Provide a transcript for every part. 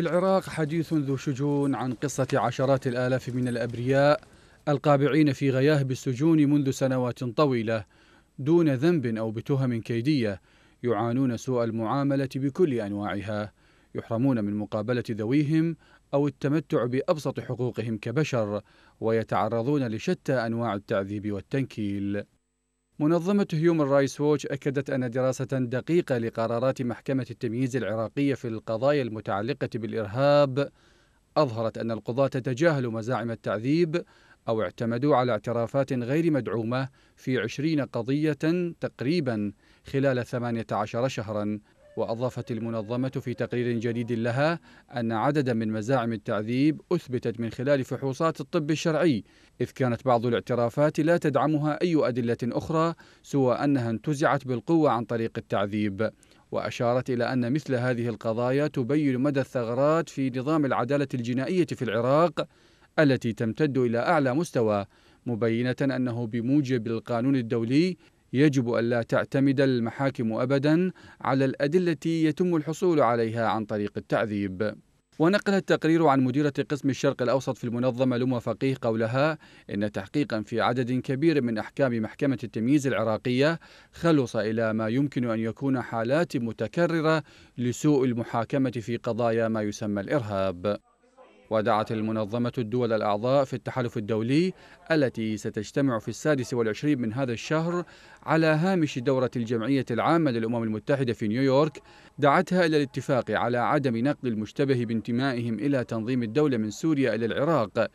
في العراق حديث ذو شجون عن قصة عشرات الآلاف من الأبرياء القابعين في غياهب السجون منذ سنوات طويلة دون ذنب أو بتهم كيدية يعانون سوء المعاملة بكل أنواعها يحرمون من مقابلة ذويهم أو التمتع بأبسط حقوقهم كبشر ويتعرضون لشتى أنواع التعذيب والتنكيل منظمة هيومن رايس ووتش أكدت أن دراسة دقيقة لقرارات محكمة التمييز العراقية في القضايا المتعلقة بالإرهاب أظهرت أن القضاة تجاهلوا مزاعم التعذيب أو اعتمدوا على اعترافات غير مدعومة في عشرين قضية تقريبا خلال 18 شهرا وأضافت المنظمة في تقرير جديد لها أن عددا من مزاعم التعذيب أثبتت من خلال فحوصات الطب الشرعي إذ كانت بعض الاعترافات لا تدعمها أي أدلة أخرى سوى أنها انتزعت بالقوة عن طريق التعذيب وأشارت إلى أن مثل هذه القضايا تبين مدى الثغرات في نظام العدالة الجنائية في العراق التي تمتد إلى أعلى مستوى مبينة أنه بموجب القانون الدولي يجب ألا تعتمد المحاكم أبدا على الأدلة يتم الحصول عليها عن طريق التعذيب ونقل التقرير عن مديرة قسم الشرق الأوسط في المنظمة لما فقيه قولها إن تحقيقا في عدد كبير من أحكام محكمة التمييز العراقية خلص إلى ما يمكن أن يكون حالات متكررة لسوء المحاكمة في قضايا ما يسمى الإرهاب ودعت المنظمة الدول الأعضاء في التحالف الدولي التي ستجتمع في السادس والعشرين من هذا الشهر على هامش دورة الجمعية العامة للأمم المتحدة في نيويورك دعتها إلى الاتفاق على عدم نقل المشتبه بانتمائهم إلى تنظيم الدولة من سوريا إلى العراق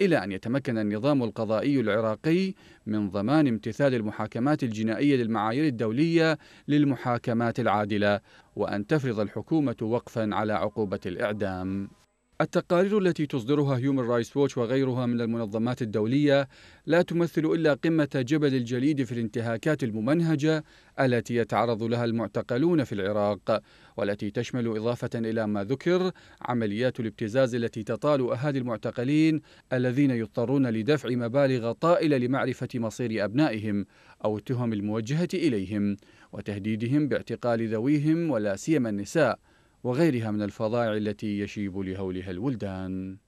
إلى أن يتمكن النظام القضائي العراقي من ضمان امتثال المحاكمات الجنائية للمعايير الدولية للمحاكمات العادلة وأن تفرض الحكومة وقفا على عقوبة الإعدام التقارير التي تصدرها هيومن رايتس ووتش وغيرها من المنظمات الدولية لا تمثل إلا قمة جبل الجليد في الانتهاكات الممنهجة التي يتعرض لها المعتقلون في العراق والتي تشمل إضافة إلى ما ذكر عمليات الابتزاز التي تطال أهالي المعتقلين الذين يضطرون لدفع مبالغ طائلة لمعرفة مصير أبنائهم أو التهم الموجهة إليهم وتهديدهم باعتقال ذويهم ولا سيما النساء وغيرها من الفظائع التي يشيب لهولها الولدان